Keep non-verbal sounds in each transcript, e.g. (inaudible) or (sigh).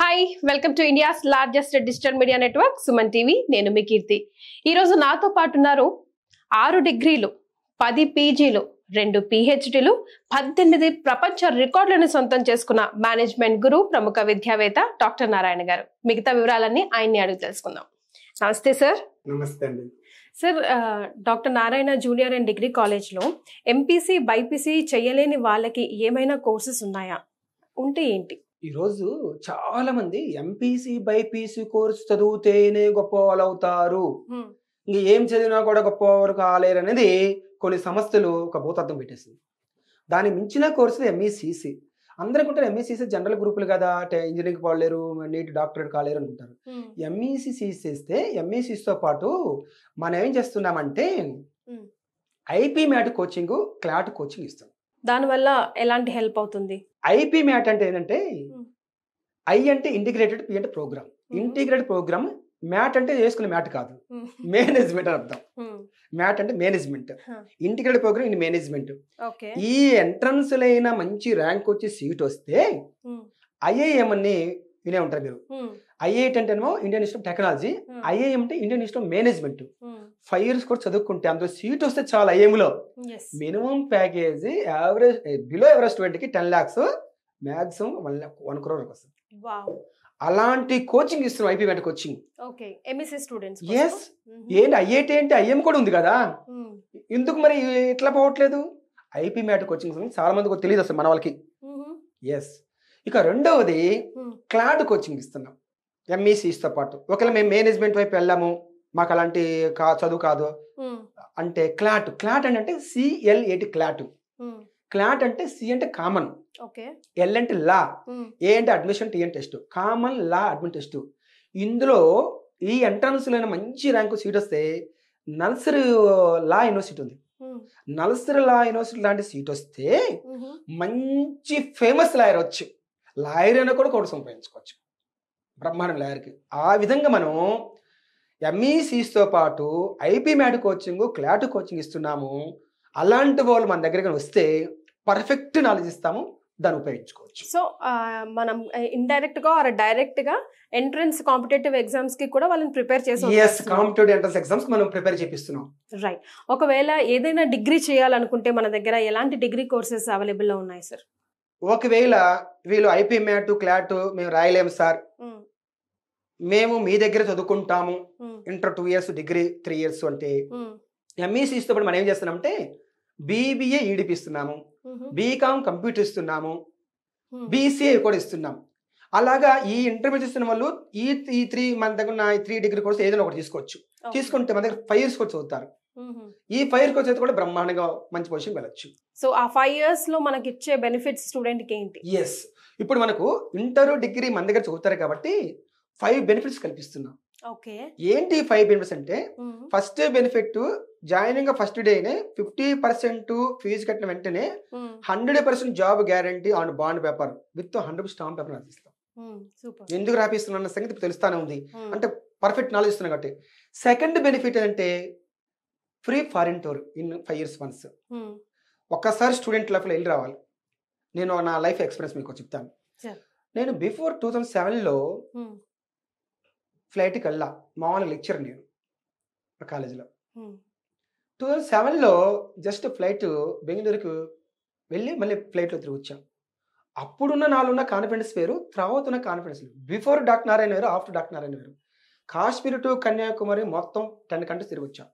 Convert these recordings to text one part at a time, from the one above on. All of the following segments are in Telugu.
Hi welcome to India's largest digital media network Suman TV నేను మీ కీర్తి ఈరోజు నాతో పాటు ఉన్నారు ఆరు డిగ్రీలు పది పీజీలు రెండు పిహెచ్డీలు పద్దెనిమిది ప్రపంచ రికార్డులను సొంతం చేసుకున్న మేనేజ్మెంట్ గురు ప్రముఖ విద్యావేత్త డాక్టర్ నారాయణ గారు మిగతా వివరాలన్నీ ఆయన్ని అడుగు తెలుసుకుందాం నమస్తే సార్ నమస్తే అండి sir doctor Narayana junior and degree కాలేజ్లో ఎంపీసీ బైపీసీ చేయలేని వాళ్ళకి ఏమైనా కోర్సెస్ ఉన్నాయా ఉంటే ఏంటి ఈరోజు చాలా మంది ఎంపీసీ బైపీసీ కోర్స్ చదివితేనే గొప్ప వాళ్ళు అవుతారు ఇంక ఏం చదివినా కూడా గొప్ప వారు కాలేరు అనేది కొన్ని సంస్థలు ఒక భూతార్థం పెట్టేసింది దాని మించిన కోర్సు ఎంఈసీసీ e అందరికుంటారు ఎంఈసిసి e జనరల్ గ్రూపులు కదా అంటే ఇంజనీరింగ్ పోలేరు నీట్ డాక్టరేట్ కాలేరు అనుకుంటారు ఎంఈసిసి e చేస్తే ఎంఈసీసీతో పాటు మనం ఏం చేస్తున్నామంటే IP MAT coaching CLAT coaching ఇస్తాం దానివల్ల ఎలాంటి హెల్ప్ అవుతుంది ఐపీ మ్యాట్ అంటే ఏంటంటే ఐ అంటే ఇంటిగ్రేటెడ్ పి అంటే ప్రోగ్రామ్ ఇంటిగ్రేటెడ్ ప్రోగ్రామ్ మ్యాట్ అంటే చేసుకునే మ్యాట్ కాదు మేనేజ్మెంట్ అని అర్థం మ్యాట్ అంటే management integrated programme in management ఈ ఎంట్రన్స్ లైన మంచి ర్యాంక్ వచ్చి సీట్ వస్తే అని వినే ఉంటారు మీరు ఐఐటి ఏమో ఇండియన్ ఇన్స్టిట్యూట్ టెక్నాలజీ ఐఐఎం అంటే Indian institute management five years కూడా చదువుకుంటే అందులో సీట్ వస్తే చాలా ఐఏఎంలో minimum package average below average student కి ten lakhs maximum one one crore వస్తుంది అలాంటి కోచింగ్ ఇస్తున్నాం ఐపీ వెంట కోచింగ్ ఎస్ ఏంటి ఐఐటి అంటే ఐఎం కూడా ఉంది కదా ఎందుకు మరి ఇట్లా పోవట్లేదు ఐపీ మ్యాట్ కోచింగ్ చాలా మంది తెలియదు అసలు మన వాళ్ళకి ఎస్ ఇక రెండవది క్లాడ్ కోచింగ్ ఇస్తున్నాం ఎంఈసీస్తో e e పాటు ఒకవేళ మేము మేనేజ్మెంట్ వైపు వెళ్ళాము మాకు అలాంటి కా చదువు కాదు అంటే క్లాట్ క్లాట్ అంటే సిఎల్ ఏటి క్లాట్ క్లాట్ అంటే సి అంటే కామన్ ఎల్ అంటే లా ఏ అంటే అడ్మిషన్ టీ అంటే test common law admin test ఇందులో ఈ ఎంట్రన్స్లో మంచి ర్యాంకు సీట్ వస్తే నల్సరి లా యూనివర్సిటీ ఉంది నల్సరి లా యూనివర్సిటీ లాంటి సీట్ వస్తే మంచి ఫేమస్ లాయర్ వచ్చు లాయర్ అయినా కూడా కోట సంపాదించుకోవచ్చు బ్రహ్మాండం లాయర్కి ఆ విధంగా మనం ఎంఈసీస్తో e పాటు IP MAT coaching CLAT coaching ఇస్తున్నాము అలాంటి వాళ్ళు మన దగ్గరికి వస్తే పర్ఫెక్ట్ నాలెడ్జ్ ఇస్తాము దాన్ని ఉపయోగించుకోవచ్చు సో మనం ఇండైరెక్ట్ గా ఆర్ డైరెక్ట్ గా ఎంట్రన్స్ కాంపిటేటివ్ ఎగ్జామ్స్ కి కూడా వాళ్ళని ప్రిపేర్ చేస్తాం ఎగ్జామ్స్ మనం ప్రిపేర్ చేపిస్తున్నాం రైట్ ఒకవేళ ఏదైనా డిగ్రీ చేయాలనుకుంటే మన దగ్గర ఎలాంటి డిగ్రీ కోర్సెస్ అవైలబుల్లో ఉన్నాయి సార్ ఒకవేళ వీళ్ళు ఐపీ మ్యాట్ క్లాట్ మేము రాయలేము సార్ మేము మీ దగ్గర చదువుకుంటాము inter two years degree three years అంటే ఎంఈసీ e ఇస్తున్నప్పుడు మనం ఏం చేస్తున్నామంటే బీబీఏ ఈడిపిస్తున్నాము e బీకామ్ కంప్యూటర్ ఇస్తున్నాము బీసీఏ కూడా ఇస్తున్నాము అలాగా ఈ ఇంటర్మీడియట్ ఇస్తున్న వాళ్ళు ఈ ఈ త్రీ మన దగ్గర త్రీ డిగ్రీ కోర్స్ ఏదైనా ఒకటి తీసుకోవచ్చు తీసుకుంటే మన దగ్గర ఫైవ్ ఇయర్స్ కూడా చదువుతారు ఈ ఫైవ్ ఇయర్కి వచ్చేది కూడా బ్రహ్మాండంగా మంచి పొజిషన్ వెళ్ళచ్చు సో ఆ ఫైవ్ ఇయర్స్ లో మనకి ఇచ్చే బెనిఫిట్ స్టూడెంట్ కి ఏంటి ఎస్ ఇప్పుడు మనకు ఇంటర్ డిగ్రీ మన దగ్గర చదువుతారు కాబట్టి ఫైవ్ బెనిఫిట్స్ కల్పిస్తున్నాం ఓకే ఏంటి ఫైవ్ బెనిఫిట్స్ అంటే ఫస్ట్ బెనిఫిట్ జాయినింగ్ ఫస్ట్ డేనే ఫిఫ్టీ పర్సెంట్ ఫీజు కట్టిన వెంటనే hundred percent job guarantee on bond paper with hundred stamp paper రాపిస్తాం ఎందుకు రాపిస్తున్నా సంగతి తెలుస్తానే ఉంది అంటే పర్ఫెక్ట్ నాలెడ్జ్ ఇస్తున్నాం కాబట్టి సెకండ్ బెనిఫిట్ అంటే free foreign tour in five years once ఒక్కసారి స్టూడెంట్ లైఫ్లో వెళ్ళి రావాలి నేను నా లైఫ్ ఎక్స్పీరియన్స్ మీకు చెప్తాను నేను బిఫోర్ టూ థౌజండ్ సెవెన్లో ఫ్లైట్కి వెళ్ళా మామూలు లెక్చర్ నేను కాలేజీలో టూ థౌజండ్ సెవెన్లో జస్ట్ ఫ్లైట్ బెంగళూరుకు వెళ్ళి మళ్ళీ ఫ్లైట్లో తిరిగి వచ్చాం అప్పుడున్న నాలుగున్న కాన్ఫిడెన్స్ వేరు తర్వాత ఉన్న కాన్ఫిడెన్స్ వేరు బిఫోర్ డాక్టర్ నారాయణ వేరు ఆఫ్టర్ డాక్టర్ నారాయణ వేరు కాశ్మీర్ టు కన్యాకుమారి మొత్తం టెన్ కంటే తిరిగి వచ్చాం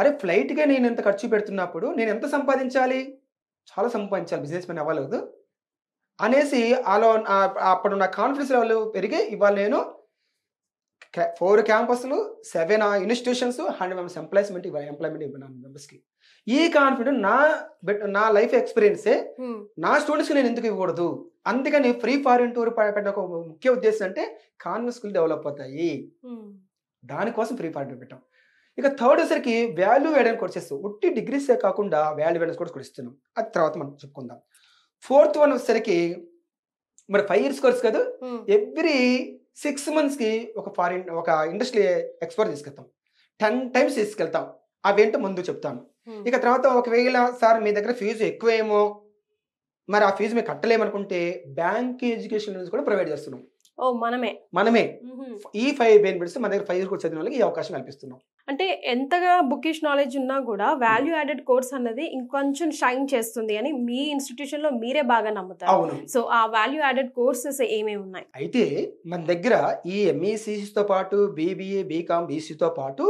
అరే ఫ్లైట్గా నేను ఎంత ఖర్చు పెడుతున్నప్పుడు నేను ఎంత సంపాదించాలి చాలా సంపాదించాలి బిజినెస్ మ్యాన్ అవ్వలేదు అనేసి అలా అప్పుడు నా కాన్ఫిడెన్స్ లెవెల్ పెరిగి ఇవాళ నేను ఫోర్ క్యాంపస్లు seven institutions hundred members employment ఇవ్వాలి ఎంప్లాయ్మెంట్ ఇవ్వాలి మెంబర్స్కి ఈ కాన్ఫిడెంట్ నా నా లైఫ్ ఎక్స్పీరియన్సే నా స్టూడెంట్స్కి నేను ఎందుకు ఇవ్వకూడదు అందుకని ఫ్రీ ఫారిన్ టూర్ పెట్టిన ఒక ముఖ్య ఉద్దేశం అంటే కాన్ఫిడెన్స్ స్కూల్ డెవలప్ అవుతాయి దానికోసం ఫ్రీ ఫారిన్ టూర్ పెట్టాం ఇక థర్డ్ సరికి వాల్యూ యాడ్ కోర్సెస్ ఉట్టి డిగ్రీసే కాకుండా వాల్యూ వేయడం కూడా కూడా ఇస్తున్నాం అది తర్వాత మనం చెప్పుకుందాం ఫోర్త్ వన్ వచ్చేసరికి మరి ఫైవ్ ఇయర్స్ కోర్స్ కాదు ఎవ్రీ సిక్స్ మంత్స్కి ఒక ఫారిన్ ఒక ఇండస్ట్రీ ఎక్స్ప్లోర్ తీసుకెళ్తాం టెన్ టైమ్స్ తీసుకెళ్తాం అవేంటో ముందు చెప్తాను hmm. ఇక తర్వాత ఒకవేళ సార్ మీ దగ్గర ఫీజు ఎక్కువేమో మరి ఆ ఫీజు మీకు కట్టలేమనుకుంటే బ్యాంక్ ఎడ్యుకేషన్ కూడా ప్రొవైడ్ చేస్తున్నాం ఓ మనమే మనమే ఈ ఫైవ్ బెనిఫిట్స్ మన దగ్గర ఫైవ్ ఇయర్స్ కోర్స్ చదివిన వాళ్ళకి ఈ అవకాశం కల్పిస్తున్నాం అంటే ఎంతగా బుకిష్ నాలెడ్జ్ ఉన్నా కూడా వాల్యూ యాడెడ్ కోర్స్ అన్నది ఇంకొంచెం షైన్ చేస్తుంది అని మీ ఇన్స్టిట్యూషన్ లో మీరే బాగా నమ్ముతారు సో ఆ వాల్యూ యాడెడ్ కోర్సెస్ ఏమేమి ఉన్నాయి అయితే మన దగ్గర ఈ e తో పాటు బీబీఏ బీకామ్ బీసీతో పాటు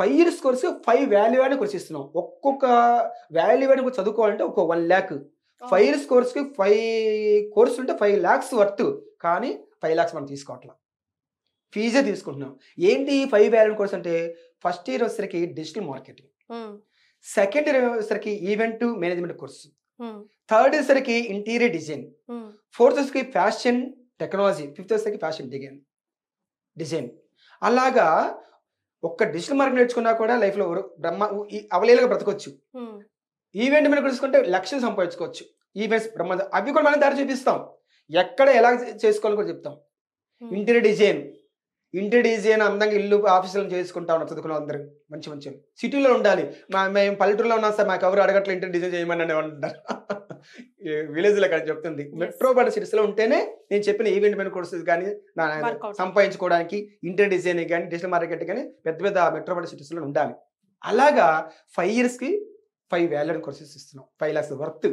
five years course five value add course ఇస్తున్నాం ఒక్కొక్క వాల్యూ యాడ్ చదువుకోవాలంటే ఒక వన్ ల్యాక్ ఫైవ్ ఇయర్స్ కోర్స్కి ఫైవ్ కోర్సులు ఉంటే ఫైవ్ ల్యాక్స్ వర్త్ కానీ ఫైవ్ ల్యాక్స్ మనం తీసుకోవట్లా ఫీజే తీసుకుంటున్నాం ఏంటి ఫైవ్ వ్యాల్యూ కోర్స్ అంటే ఫస్ట్ ఇయర్ వచ్చేసరికి డిజిటల్ మార్కెటింగ్ సెకండ్ ఇయర్ వచ్చేసరికి ఈవెంట్ మేనేజ్మెంట్ కోర్సు థర్డ్ వచ్చేసరికి ఇంటీరియర్ డిజైన్ ఫోర్త్ వచ్చేసరికి ఫ్యాషన్ టెక్నాలజీ ఫిఫ్త్ వచ్చేసరికి ఫ్యాషన్ డిజైన్ డిజైన్ అలాగా ఒక్క డిజిటల్ మార్కెట్ నేర్చుకున్నా కూడా లైఫ్లో బ్రహ్మ అవలేలుగా బ్రతకొచ్చు ఈవెంట్ మీద చూసుకుంటే లక్ష్యం సంపాదించుకోవచ్చు ఈవెంట్స్ బ్రహ్మ అవి కూడా మనం దారి చూపిస్తాం ఎక్కడ ఎలా చేసుకోవాలో కూడా చెప్తాం ఇంటీరియర్ డిజైన్ ఇంటీరియర్ డిజైన్ అందంగా ఇల్లు ఆఫీసులను చేసుకుంటా ఉన్నారు చదువుకున్న అందరూ మంచి మంచి సిటీలో ఉండాలి మా మేము పల్లెటూరులో ఉన్నా సార్ మాకు ఎవరు అడగట్లే ఇంటీరియర్ డిజైన్ చేయమని అంటారు విలేజ్లో (laughs) కానీ చెప్తుంది మెట్రోపాలిటన్ సిటీస్లో ఉంటేనే నేను చెప్పిన ఈవెంట్ మీద కోర్సెస్ కానీ సంపాదించుకోవడానికి ఇంటీరియర్ డిజైన్ కానీ డిజిటల్ మార్కెట్ కానీ పెద్ద పెద్ద మెట్రోపాలిటన్ సిటీస్లో ఉండాలి అలాగా ఫైవ్ ఇయర్స్కి ఫైవ్ వ్యాల్యూ కోర్సెస్ ఇస్తున్నాం ఫైవ్ ల్యాక్స్ వర్త్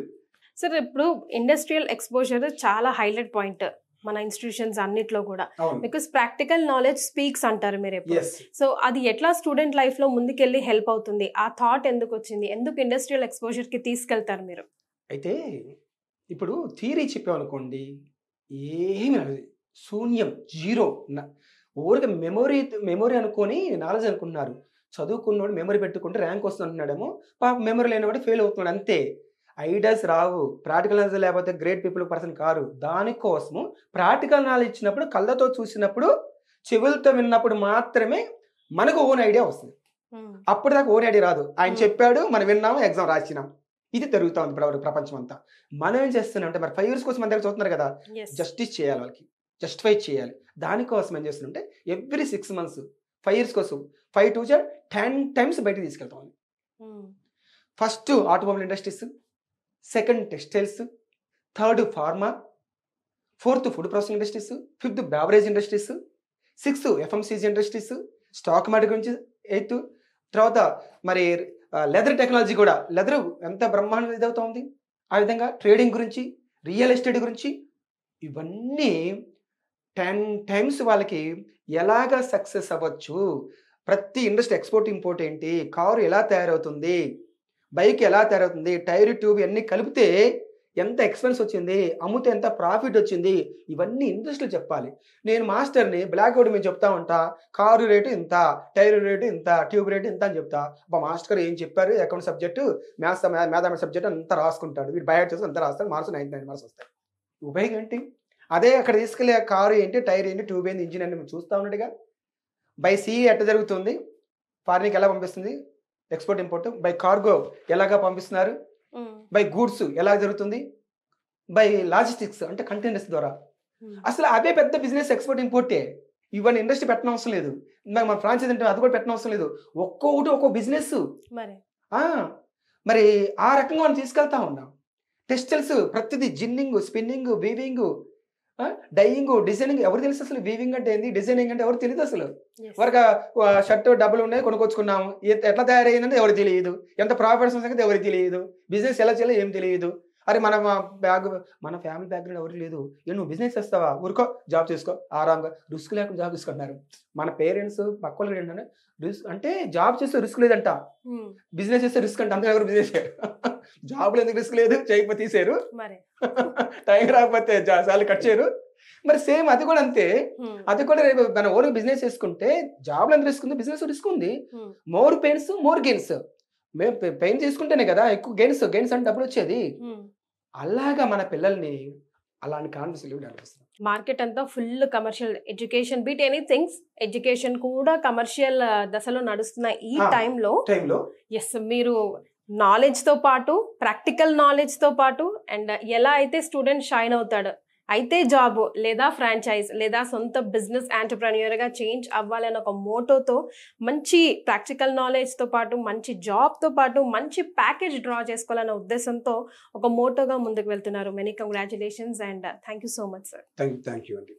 సార్ ఇప్పుడు ఇండస్ట్రియల్ ఎక్స్పోజర్ చాలా హైలైట్ పాయింట్ మన ఇన్స్టిట్యూషన్స్ అన్నిట్లో కూడా బికాస్ ప్రాక్టికల్ నాలెడ్జ్ స్పీక్స్ అంటారు మీరు ఎప్పుడు సో అది ఎట్లా స్టూడెంట్ లైఫ్ లో ముందుకెళ్ళి హెల్ప్ అవుతుంది ఆ థాట్ ఎందుకు వచ్చింది ఎందుకు ఇండస్ట్రియల్ ఎక్స్పోజర్ కి తీసుకెళ్తారు మీరు అయితే ఇప్పుడు థియరీ చెప్పామనుకోండి ఏమి శూన్యం జీరో ఊరికి మెమొరీ మెమొరీ అనుకొని నాలెడ్జ్ అనుకున్నారు చదువుకున్నవాడు మెమరీ పెట్టుకుంటే ర్యాంక్ వస్తుంది అంటున్నాడేమో పాప మెమరీ లేనివాడు ఫెయిల్ అవుతున్నాడు అంతే ఐడియాస్ రావు ప్రాక్టికల్ నాలెడ్జ్ లేకపోతే గ్రేట్ పీపుల్ పర్సన్ కారు దానికోసము ప్రాక్టికల్ నాలెడ్జ్ ఇచ్చినప్పుడు కళ్ళతో చూసినప్పుడు చెవులతో విన్నప్పుడు మాత్రమే మనకు ఓన్ ఐడియా వస్తుంది అప్పుడు దాకా ఓన్ ఐడియా రాదు ఆయన చెప్పాడు మనం విన్నాము ఎగ్జామ్ రాసినాం ఇది జరుగుతూ ఉంది ఇప్పుడు ప్రపంచం అంతా మనం ఏం చేస్తున్నాం అంటే మరి ఫైవ్ ఇయర్స్ కోసం మన దగ్గర చూస్తున్నారు కదా జస్టిస్ చేయాలి వాళ్ళకి జస్టిఫై చేయాలి దానికోసం ఏం చేస్తుంటే every six months five years కోసం ఫైవ్ టూ టెన్ టైమ్స్ బయటకు తీసుకెళ్తాం first automobile industries second textiles third pharma fourth food processing industries fifth beverage industries sixth FMCG industries stock market గురించి ఎయిత్ తర్వాత మరి లెదర్ టెక్నాలజీ కూడా లెదర్ ఎంత బ్రహ్మాండం ఇదవుతోంది ఆ విధంగా ట్రేడింగ్ గురించి రియల్ ఎస్టేట్ గురించి ఇవన్నీ టెన్ టైమ్స్ వాళ్ళకి ఎలాగ సక్సెస్ అవ్వచ్చు ప్రతి ఇండస్ట్రీ ఎక్స్పోర్ట్ ఇంపోర్ట్ ఏంటి కారు ఎలా తయారవుతుంది బైక్ ఎలా తయారవుతుంది టైర్ ట్యూబ్ ఇవన్నీ కలిపితే ఎంత ఎక్స్పెన్స్ వచ్చింది అమ్ముతే ఎంత ప్రాఫిట్ వచ్చింది ఇవన్నీ ఇండస్ట్రీలు చెప్పాలి నేను మాస్టర్ని బ్లాక్ అవుట్ మేము చెప్తా ఉంటా కారు రేటు ఇంత టైర్ రేటు ఇంత ట్యూబ్ రేటు ఇంత అని చెప్తా అబ్బా మాస్టర్ ఏం చెప్పారు account subject maths mathematics subject అంత రాసుకుంటాడు వీడు బయట చేస్తే అంత రాస్తాడు మార్క్స్ నైన్ నైన్ మార్క్స్ వస్తాయి ఉపయోగం ఏంటి అదే అక్కడ తీసుకెళ్ళే కారు ఏంటి టైర్ ఏంటి ట్యూబ్ ఏంటి ఇంజిన్ అని మేము చూస్తూ ఉన్నట్టుగా బై సీ ఎట్ట జరుగుతుంది ఫారిన్కి ఎలా పంపిస్తుంది ఎక్స్పోర్ట్ ఇంపోర్ట్ బై కార్గో ఎలాగా పంపిస్తున్నారు బై hmm. గూడ్స్ ఎలా జరుగుతుంది బై లాజిస్టిక్స్ అంటే కంటైనర్స్ ద్వారా hmm. అసలు అవే పెద్ద బిజినెస్ ఎక్స్పోర్ట్ ఇంపోర్టే ఇవన్నీ ఇండస్ట్రీ పెట్టడం అవసరం లేదు ఇందాక మన ఫ్రాంచైజ్ అంటే అది కూడా పెట్టడం అవసరం లేదు ఒక్కొక్కటి ఒక్కో బిజినెస్ మరి ఆ రకంగా మనం తీసుకెళ్తా ఉన్నాం టెస్టల్స్ ప్రతిదీ ginning spinning weaving dyeing designing ఎవరు తెలుసు అసలు వీవింగ్ అంటే ఏంది డిజైనింగ్ అంటే ఎవరు తెలియదు అసలు వరకు షర్ట్ డబ్బులు ఉన్నాయి కొనుక్కొచ్చుకున్నాము ఎట్లా తయారైందంటే ఎవరు తెలియదు ఎంత ప్రాఫిట్స్ సంగతి ఎవరు తెలియదు బిజినెస్ ఎలా చేయాలి ఏం తెలియదు అరే మన బ్యాగ్ మన ఫ్యామిలీ బ్యాక్గ్రౌండ్ ఎవరికి లేదు నువ్వు బిజినెస్ చేస్తావా ఊరుకో జాబ్ చేసుకో ఆరాంగా రిస్క్ లేకుండా జాబ్ తీసుకుంటున్నారు మన పేరెంట్స్ పక్క వాళ్ళు రిస్క్ అంటే జాబ్ చేస్తే రిస్క్ లేదంట బిజినెస్ hmm. చేస్తే రిస్క్ అంటే అందరూ ఎవరు బిజినెస్ జాబులు ఎందుకు రిస్క్ లేదు చేయకపోతే తీసారు (laughs) టైం రాకపోతే సార్లు కట్ చేయరు మరి సేమ్ అది కూడా అంతే అది కూడా రేపు మన ఓన్ బిజినెస్ చేసుకుంటే జాబ్లు ఎంత రిస్క్ ఉంది బిజినెస్ రిస్క్ ఉంది మోర్ పెయిన్స్ మోర్ గేమ్స్ మేము పెయిన్ చేసుకుంటేనే కదా ఎక్కువ గేమ్స్ గేమ్స్ అంటే డబ్బులు వచ్చేది అలాగా మన పిల్లల్ని అలాంటి కాన్వర్సేషన్ మార్కెట్ అంతా full commercial education beat any things education కూడా కమర్షియల్ దశలో నడుస్తున్న ఈ టైంలో టైంలో ఎస్ మీరు నాలెడ్జ్తో పాటు ప్రాక్టికల్ నాలెడ్జ్తో పాటు అండ్ ఎలా అయితే స్టూడెంట్ షైన్ అవుతాడు అయితే జాబ్ లేదా ఫ్రాంచైజ్ లేదా సొంత బిజినెస్ ఆంటర్ప్రన్యూర్గా చేంజ్ అవ్వాలని ఒక మోటోతో మంచి ప్రాక్టికల్ నాలెడ్జ్తో పాటు మంచి జాబ్తో పాటు మంచి ప్యాకేజ్ డ్రా చేసుకోవాలనే ఉద్దేశంతో ఒక మోటోగా ముందుకు వెళ్తున్నారు many congratulations and thank you so much sir thank you అండి